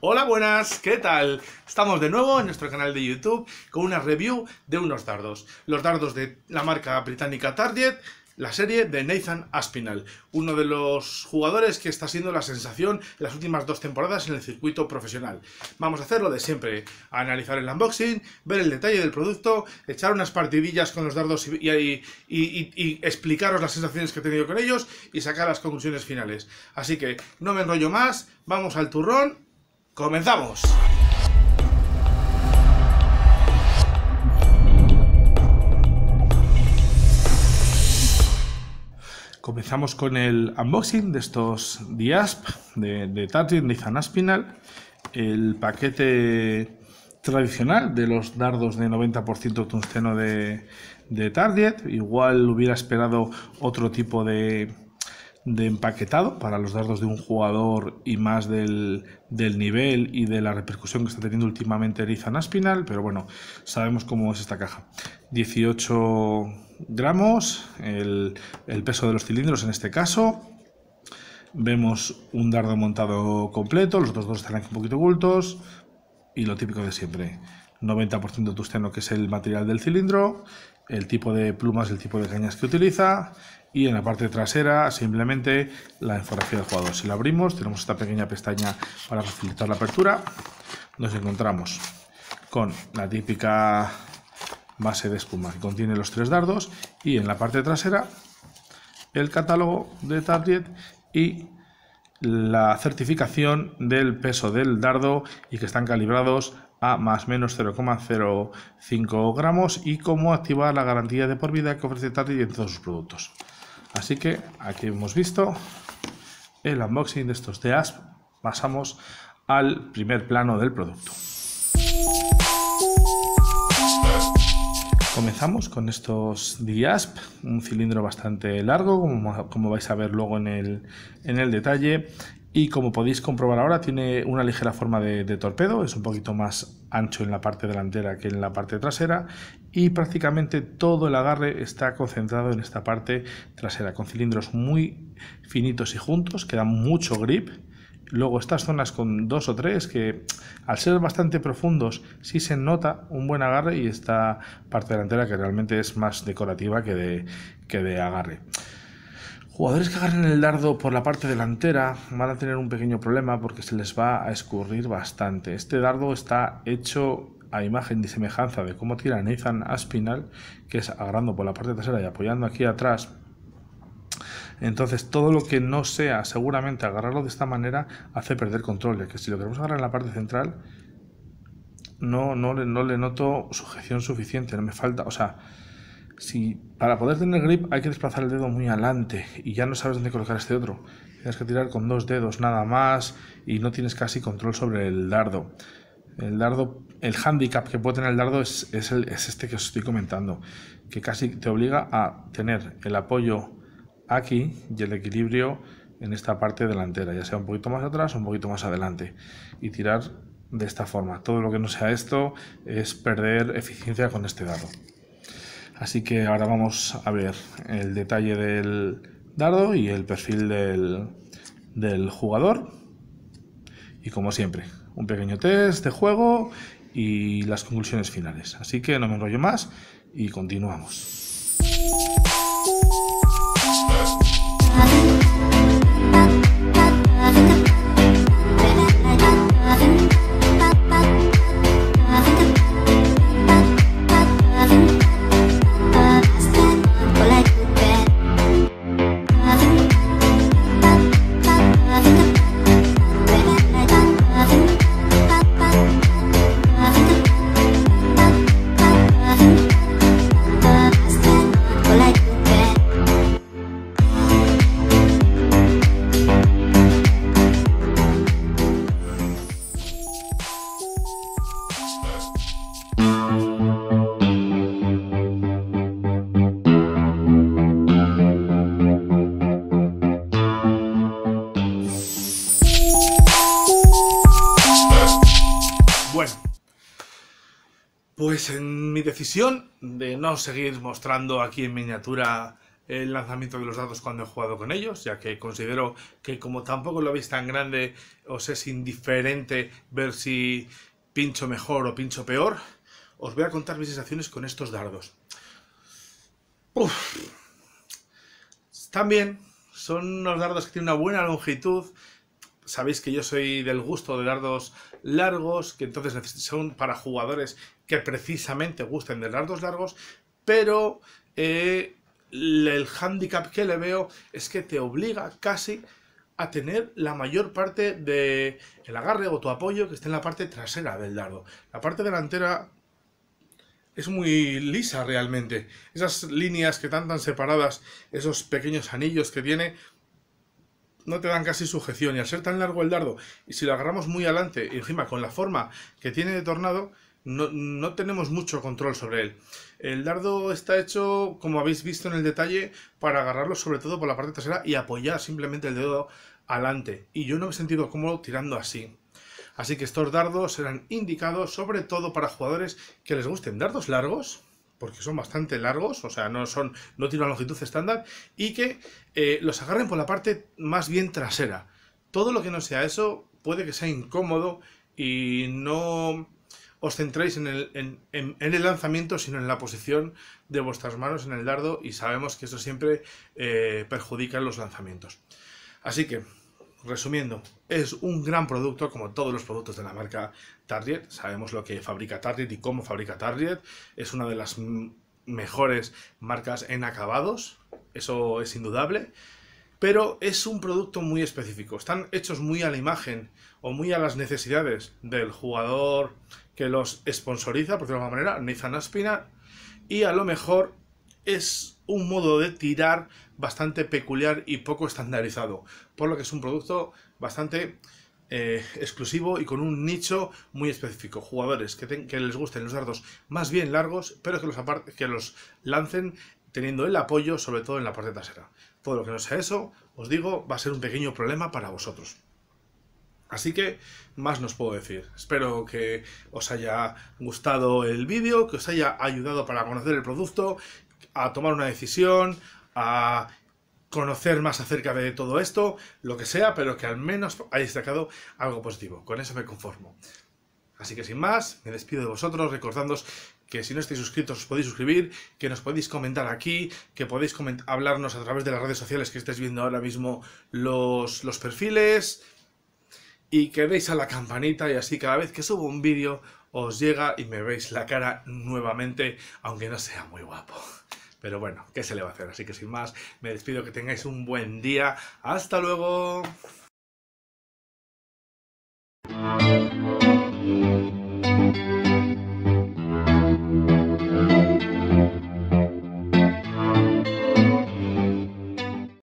Hola, buenas, ¿qué tal? Estamos de nuevo en nuestro canal de YouTube con una review de unos dardos. Los dardos de la marca británica Target, la serie de Nathan Aspinall, uno de los jugadores que está siendo la sensación en las últimas dos temporadas en el circuito profesional. Vamos a hacer lo de siempre, analizar el unboxing, ver el detalle del producto, echar unas partidillas con los dardos y explicaros las sensaciones que he tenido con ellos y sacar las conclusiones finales. Así que no me enrollo más, vamos al turrón ¡Comenzamos! Comenzamos con el unboxing de estos DIASP de, de de el paquete tradicional de los dardos de 90% tungsteno de, de Target. Igual hubiera esperado otro tipo de, de empaquetado para los dardos de un jugador y más del, nivel y de la repercusión que está teniendo últimamente Erizan naspinal pero bueno, sabemos cómo es esta caja. 18 gramos, el, peso de los cilindros en este caso. Vemos un dardo montado completo, los otros dos están aquí un poquito ocultos y lo típico de siempre. 90% de tusteno que es el material del cilindro, el tipo de plumas, el tipo de cañas que utiliza y en la parte trasera simplemente la infografía del jugador. Si la abrimos, tenemos esta pequeña pestaña para facilitar la apertura. Nos encontramos con la típica base de espuma que contiene los tres dardos y en la parte trasera el catálogo de target y la certificación del peso del dardo y que están calibrados a más o menos 0,05 gramos y cómo activar la garantía de por vida que ofrece Target en todos sus productos. Así que aquí hemos visto el unboxing de estos de ASP. Pasamos al primer plano del producto. Comenzamos con estos Asp, un cilindro bastante largo, como, vais a ver luego en el, en el detalle, y como podéis comprobar ahora tiene una ligera forma de, torpedo, es un poquito más ancho en la parte delantera que en la parte trasera y prácticamente todo el agarre está concentrado en esta parte trasera con cilindros muy finitos y juntos que dan mucho grip. Luego estas zonas con dos o tres que al ser bastante profundos sí se nota un buen agarre y esta parte delantera que realmente es más decorativa que de agarre. Jugadores que agarren el dardo por la parte delantera van a tener un pequeño problema porque se les va a escurrir bastante. Este dardo está hecho a imagen y semejanza de cómo tira Nathan Aspinal, que es agarrando por la parte trasera y apoyando aquí atrás. Entonces todo lo que no sea seguramente agarrarlo de esta manera hace perder control, que si lo queremos agarrar en la parte central no, no, no le noto sujeción suficiente, no me falta, o sea, si para poder tener grip hay que desplazar el dedo muy adelante y ya no sabes dónde colocar este otro. Tienes que tirar con dos dedos nada más y no tienes casi control sobre el dardo. El dardo, el handicap que puede tener el dardo es, este que os estoy comentando, que casi te obliga a tener el apoyo aquí y el equilibrio en esta parte delantera, ya sea un poquito más atrás o un poquito más adelante, y tirar de esta forma. Todo lo que no sea esto es perder eficiencia con este dardo. Así que ahora vamos a ver el detalle del dardo y el perfil del, del jugador. Y como siempre, un pequeño test de juego y las conclusiones finales. Así que no me enrollo más y continuamos. Pues en mi decisión de no seguir mostrando aquí en miniatura el lanzamiento de los dardos cuando he jugado con ellos, ya que considero que como tampoco lo veis tan grande, os es indiferente ver si pincho mejor o pincho peor, os voy a contar mis sensaciones con estos dardos. Uf. Están bien, son unos dardos que tienen una buena longitud, sabéis que yo soy del gusto de dardos largos, que entonces son para jugadores que precisamente gusten de dardos largos, pero eh, el handicap que le veo es que te obliga casi a tener la mayor parte del el agarre o tu apoyo que esté en la parte trasera del dardo. La parte delantera es muy lisa realmente. Esas líneas que están tan separadas, esos pequeños anillos que tiene, no te dan casi sujeción y al ser tan largo el dardo y si lo agarramos muy adelante y encima con la forma que tiene de tornado no, tenemos mucho control sobre él. El dardo está hecho, como habéis visto en el detalle, para agarrarlo sobre todo por la parte trasera y apoyar simplemente el dedo adelante. Y yo no me he sentido cómodo tirando así. Así que estos dardos serán indicados sobre todo para jugadores que les gusten dardos largos, porque son bastante largos, o sea, no, son, no tienen una longitud estándar, y que eh, los agarren por la parte más bien trasera. Todo lo que no sea eso puede que sea incómodo y no os centréis en el, lanzamiento, sino en la posición de vuestras manos en el dardo, y sabemos que eso siempre eh, perjudica los lanzamientos. Así que resumiendo, es un gran producto como todos los productos de la marca Target. Sabemos lo que fabrica Target y cómo fabrica Target. Es una de las mejores marcas en acabados, eso es indudable. Pero es un producto muy específico. Están hechos muy a la imagen o muy a las necesidades del jugador que los sponsoriza, por decirlo de alguna manera, Nathan Aspina. Y a lo mejor es un modo de tirar bastante peculiar y poco estandarizado, por lo que es un producto bastante eh, exclusivo y con un nicho muy específico. Jugadores que, les gusten los dardos más bien largos, pero que los, que los lancen teniendo el apoyo, sobre todo en la parte trasera. Todo lo que no sea eso, os digo, va a ser un pequeño problema para vosotros. Así que más nos puedo decir. Espero que os haya gustado el vídeo, que os haya ayudado para conocer el producto a tomar una decisión, a conocer más acerca de todo esto, lo que sea, pero que al menos hayáis sacado algo positivo. Con eso me conformo. Así que sin más, me despido de vosotros recordándoos que si no estáis suscritos os podéis suscribir, que nos podéis comentar aquí, que podéis hablarnos a través de las redes sociales que estáis viendo ahora mismo los, los perfiles y que deis a la campanita y así cada vez que subo un vídeo os llega y me veis la cara nuevamente, aunque no sea muy guapo. Pero bueno, ¿qué se le va a hacer? Así que sin más, me despido, que tengáis un buen día. Hasta luego.